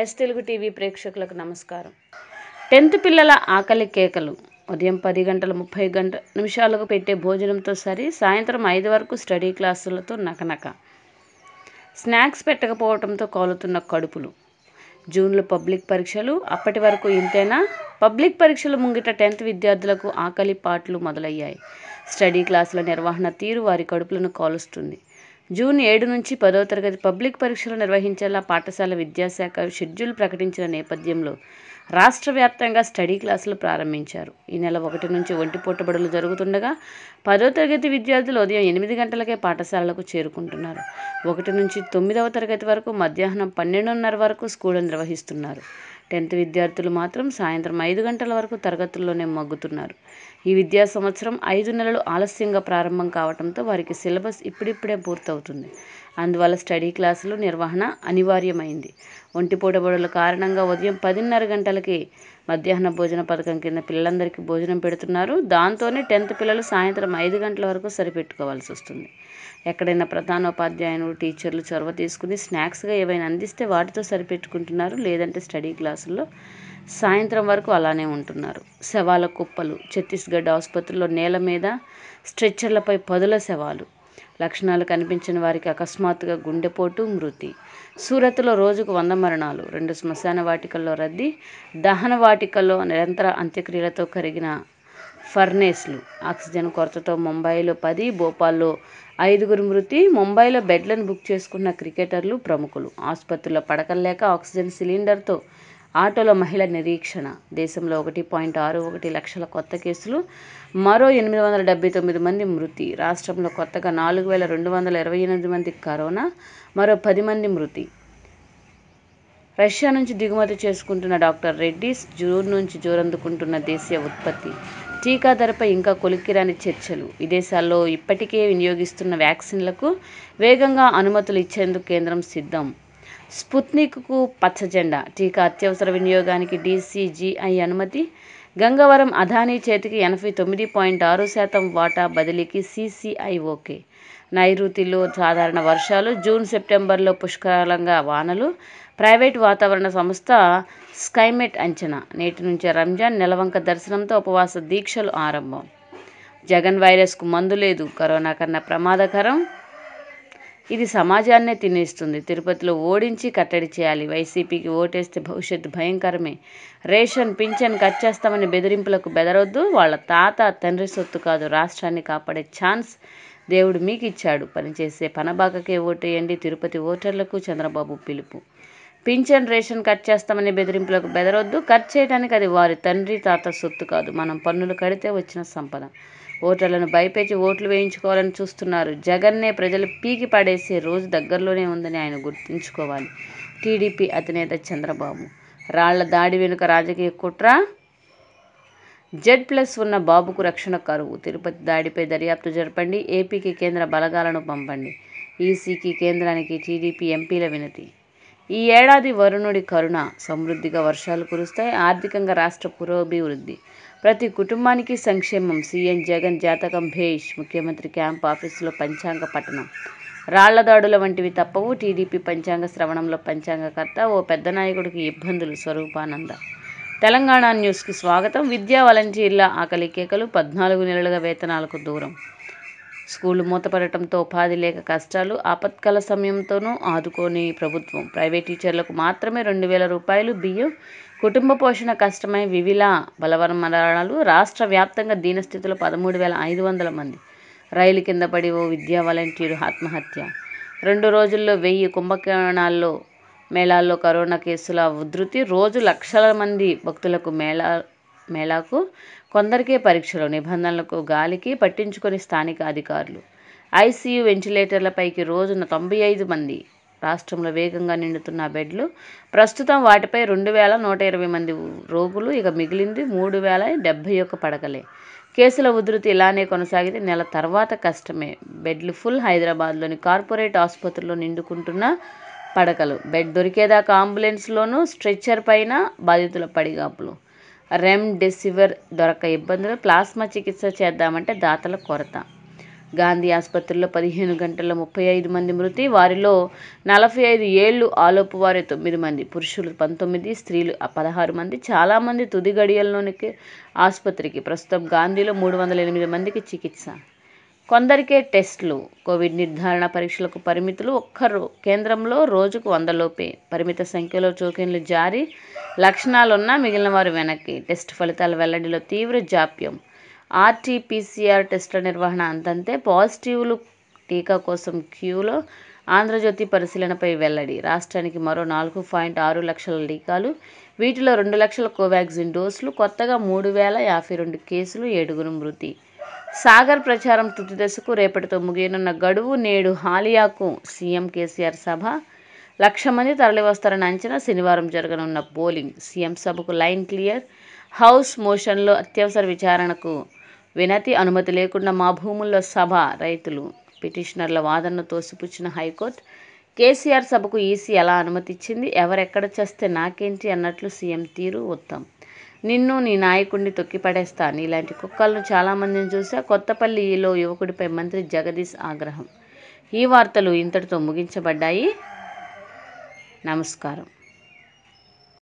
yes Telugu TV ప్రేక్షకులకు నమస్కారం tenth పిల్లల ఆకలి కేకలు ఉదయం పది గంటల ముప్పై గంట నిమిషాలకు పెట్టే భోజనంతో సరి సాయంత్రం ఐదు వరకు స్టడీ క్లాసులతో నకనక స్నాక్స్ పెట్టకపోవడంతో కాలుతున్న కడుపులు జూన్లో పబ్లిక్ పరీక్షలు అప్పటి వరకు ఇంతేనా పబ్లిక్ పరీక్షలు ముంగిట టెన్త్ విద్యార్థులకు ఆకలి పాటలు మొదలయ్యాయి స్టడీ క్లాసుల నిర్వహణ తీరు వారి కడుపులను కాలుస్తుంది జూన్ ఏడు నుంచి పదో తరగతి పబ్లిక్ పరీక్షలు నిర్వహించేలా పాఠశాల విద్యాశాఖ షెడ్యూల్ ప్రకటించిన నేపథ్యంలో రాష్ట్ర వ్యాప్తంగా స్టడీ క్లాసులు ప్రారంభించారు ఈ నెల ఒకటి నుంచి ఒంటి బడులు జరుగుతుండగా పదో తరగతి విద్యార్థులు ఉదయం ఎనిమిది గంటలకే పాఠశాలలకు చేరుకుంటున్నారు ఒకటి నుంచి తొమ్మిదవ తరగతి వరకు మధ్యాహ్నం పన్నెండున్నర వరకు స్కూళ్ళు నిర్వహిస్తున్నారు టెన్త్ విద్యార్థులు మాత్రం సాయంత్రం ఐదు గంటల వరకు తరగతుల్లోనే మగ్గుతున్నారు ఈ విద్యా సంవత్సరం ఐదు నెలలు ఆలస్యంగా ప్రారంభం కావడంతో వారికి సిలబస్ ఇప్పుడిప్పుడే పూర్తవుతుంది అందువల్ల స్టడీ క్లాసులు నిర్వహణ అనివార్యమైంది ఒంటి పూటబడుల కారణంగా ఉదయం పదిన్నర గంటలకి మధ్యాహ్న భోజన పథకం కింద పిల్లలందరికీ భోజనం పెడుతున్నారు దాంతోనే టెన్త్ పిల్లలు సాయంత్రం ఐదు గంటల వరకు సరిపెట్టుకోవాల్సి వస్తుంది ఎక్కడైనా ప్రధానోపాధ్యాయులు టీచర్లు చొరవ తీసుకుని స్నాక్స్గా ఏవైనా అందిస్తే వాటితో సరిపెట్టుకుంటున్నారు లేదంటే స్టడీ క్లాసుల్లో సాయంత్రం వరకు అలానే ఉంటున్నారు శవాల కుప్పలు ఛత్తీస్గఢ్ ఆసుపత్రిలో నేల మీద స్ట్రెచ్చర్లపై పదుల శవాలు లక్షణాలు కనిపించిన వారికి అకస్మాత్తుగా గుండెపోటు మృతి సూరత్లో రోజుకు వంద మరణాలు రెండు శ్మశాన వాటికల్లో రద్దీ దహన వాటికల్లో నిరంతర అంత్యక్రియలతో కరిగిన ఫర్నేస్లు ఆక్సిజన్ కొరతతో ముంబైలో పది భోపాల్లో ఐదుగురు మృతి ముంబైలో బెడ్లను బుక్ చేసుకున్న క్రికెటర్లు ప్రముఖులు ఆసుపత్రిలో పడకలేక ఆక్సిజన్ సిలిండర్తో ఆటోలో మహిళ నిరీక్షణ దేశంలో ఒకటి పాయింట్ ఆరు ఒకటి లక్షల కొత్త కేసులు మరో ఎనిమిది వందల డెబ్బై తొమ్మిది మంది మృతి రాష్ట్రంలో కొత్తగా నాలుగు వేల రెండు వందల ఇరవై ఎనిమిది మంది కరోనా మరో పది మంది మృతి రష్యా నుంచి దిగుమతి చేసుకుంటున్న డాక్టర్ రెడ్డిస్ జూన్ నుంచి జోరందుకుంటున్న దేశీయ ఉత్పత్తి టీకా ధరపై ఇంకా కొలిక్కిరాని చర్చలు విదేశాల్లో ఇప్పటికే వినియోగిస్తున్న వ్యాక్సిన్లకు వేగంగా అనుమతులు ఇచ్చేందుకు కేంద్రం సిద్ధం స్పుత్నిక్కు పచ్చజెండా టీకా అత్యవసర వినియోగానికి డీసీజీఐ అనుమతి గంగవరం అదానీ చేతికి ఎనభై తొమ్మిది పాయింట్ ఆరు శాతం వాటా బదిలీకి సీసీఐ ఓకే నైరుతిలో సాధారణ వర్షాలు జూన్ సెప్టెంబర్లో పుష్కలంగా వానలు ప్రైవేట్ వాతావరణ సంస్థ స్కైమెట్ అంచనా నేటి నుంచే రంజాన్ నెలవంక దర్శనంతో ఉపవాస దీక్షలు ఆరంభం జగన్ వైరస్కు మందు లేదు కరోనా కన్నా ప్రమాదకరం ఇది సమాజాన్నే తినేస్తుంది తిరుపతిలో ఓడించి కట్టడి చేయాలి వైసీపీకి ఓటేస్తే భవిష్యత్తు భయంకరమే రేషన్ పింఛన్ కట్ చేస్తామని బెదిరింపులకు బెదరొద్దు వాళ్ళ తాత తండ్రి సొత్తు కాదు రాష్ట్రాన్ని కాపాడే ఛాన్స్ దేవుడు మీకు ఇచ్చాడు పనిచేసే పనబాకకే ఓటేయండి తిరుపతి ఓటర్లకు చంద్రబాబు పిలుపు పింఛన్ రేషన్ కట్ చేస్తామని బెదిరింపులకు బెదరొద్దు కట్ చేయడానికి అది వారి తండ్రి తాత సొత్తు కాదు మనం పన్నులు కడితే వచ్చిన సంపద ఓటర్లను భయపెట్టి ఓట్లు వేయించుకోవాలని చూస్తున్నారు జగన్నే ప్రజలు పీకి పడేసే రోజు దగ్గరలోనే ఉందని ఆయన గుర్తుంచుకోవాలి టీడీపీ అధినేత చంద్రబాబు రాళ్ల దాడి వెనుక రాజకీయ కుట్ర జెడ్ ప్లస్ ఉన్న బాబుకు రక్షణ కరువు తిరుపతి దాడిపై దర్యాప్తు జరపండి ఏపీకి కేంద్ర బలగాలను పంపండి ఈసీకి కేంద్రానికి టీడీపీ ఎంపీల వినతి ఈ ఏడాది వరుణుడి కరుణ సమృద్ధిగా వర్షాలు కురుస్తాయి ఆర్థికంగా రాష్ట్ర పురోభివృద్ధి ప్రతి కుటుంబానికి సంక్షేమం సీఎం జగన్ జాతకం భేష్ ముఖ్యమంత్రి క్యాంప్ ఆఫీసులో పంచాంగ పఠనం రాళ్ల దాడుల వంటివి తప్పవు టీడీపీ పంచాంగ శ్రవణంలో పంచాంగకర్త ఓ పెద్ద నాయకుడికి ఇబ్బందులు స్వరూపానంద తెలంగాణ న్యూస్కి స్వాగతం విద్యా వలంటీర్ల ఆకలి కేకలు పద్నాలుగు నెలలుగా వేతనాలకు దూరం స్కూళ్లు మూతపడటంతో ఉపాధి లేక కష్టాలు ఆపత్కాల సమయంతోనూ ఆదుకోని ప్రభుత్వం ప్రైవేట్ టీచర్లకు మాత్రమే రెండు వేల రూపాయలు బియ్యం కుటుంబ పోషణ కష్టమై వివిల బలవన్మరణాలు రాష్ట్ర వ్యాప్తంగా దీనస్థితిలో పదమూడు వేల ఐదు వందల మంది రైలు కింద పడి ఓ విద్యా వాలంటీరు ఆత్మహత్య రెండు రోజుల్లో వెయ్యి కుంభకోణాల్లో మేళాల్లో కరోనా కేసుల ఉధృతి రోజు లక్షల మంది భక్తులకు మేళా మేళాకు కొందరికే పరీక్షలు నిబంధనలకు గాలికి పట్టించుకొని స్థానిక అధికారులు ఐసీయూ వెంటిలేటర్లపైకి రోజున తొంభై ఐదు మంది రాష్ట్రంలో వేగంగా నిండుతున్న బెడ్లు ప్రస్తుతం వాటిపై రెండు వేల నూట ఇరవై మంది రోగులు ఇక మిగిలింది మూడు వేల డెబ్బై ఒక్క పడకలే కేసుల ఉధృతి ఇలానే కొనసాగితే నెల తర్వాత కష్టమే బెడ్లు ఫుల్ హైదరాబాద్లోని కార్పొరేట్ ఆసుపత్రిలో నిండుకుంటున్న పడకలు బెడ్ దొరికేదాకా అంబులెన్స్లోనూ స్ట్రెచ్చర్ పైన బాధితుల పడిగాపులు రెమ్డెసివిర్ దొరక ఇబ్బందులు ప్లాస్మా చికిత్స చేద్దామంటే దాతల కొరత గాంధీ ఆసుపత్రిలో పదిహేను గంటల ముప్పై ఐదు మంది మృతి వారిలో నలభై ఐదు ఏళ్ళు ఆలోపు వారి తొమ్మిది మంది పురుషులు పంతొమ్మిది స్త్రీలు పదహారు మంది చాలామంది తుది గడియల్లోనికి ఆసుపత్రికి ప్రస్తుతం గాంధీలో మూడు వందల ఎనిమిది మందికి చికిత్స కొందరికే టెస్టులు కోవిడ్ నిర్ధారణ పరీక్షలకు పరిమితులు ఒక్కరు కేంద్రంలో రోజుకు వందలోపే పరిమిత సంఖ్యలో చోకిన్లు జారీ లక్షణాలున్నా మిగిలిన వారు వెనక్కి టెస్ట్ ఫలితాల వెల్లడిలో తీవ్ర జాప్యం ఆర్టీపీసీఆర్ టెస్టుల నిర్వహణ అంతంతే పాజిటివ్లు టీకా కోసం క్యూలో ఆంధ్రజ్యోతి పరిశీలనపై వెల్లడి రాష్ట్రానికి మరో నాలుగు పాయింట్ ఆరు లక్షల టీకాలు వీటిలో రెండు లక్షల కోవాక్సిన్ డోసులు కొత్తగా మూడు వేల యాభై రెండు కేసులు ఏడుగురు మృతి సాగర్ ప్రచారం దశకు రేపటితో ముగియనున్న గడువు నేడు హాలియాకు సీఎం కేసీఆర్ సభ లక్ష మంది తరలివస్తారని అంచనా శనివారం జరగనున్న పోలింగ్ సీఎం సభకు లైన్ క్లియర్ హౌస్ మోషన్లో అత్యవసర విచారణకు వినతి అనుమతి లేకుండా మా భూముల్లో సభ రైతులు పిటిషనర్ల వాదనను తోసిపుచ్చిన హైకోర్టు కేసీఆర్ సభకు ఈసీ ఎలా అనుమతిచ్చింది ఎవరెక్కడ చేస్తే నాకేంటి అన్నట్లు సీఎం తీరు ఉత్తమ్ నిన్ను నీ నాయకుడిని తొక్కిపడేస్తాను ఇలాంటి కుక్కలను చాలామందిని చూసా కొత్తపల్లిలో యువకుడిపై మంత్రి జగదీష్ ఆగ్రహం ఈ వార్తలు ఇంతటితో ముగించబడ్డాయి నమస్కారం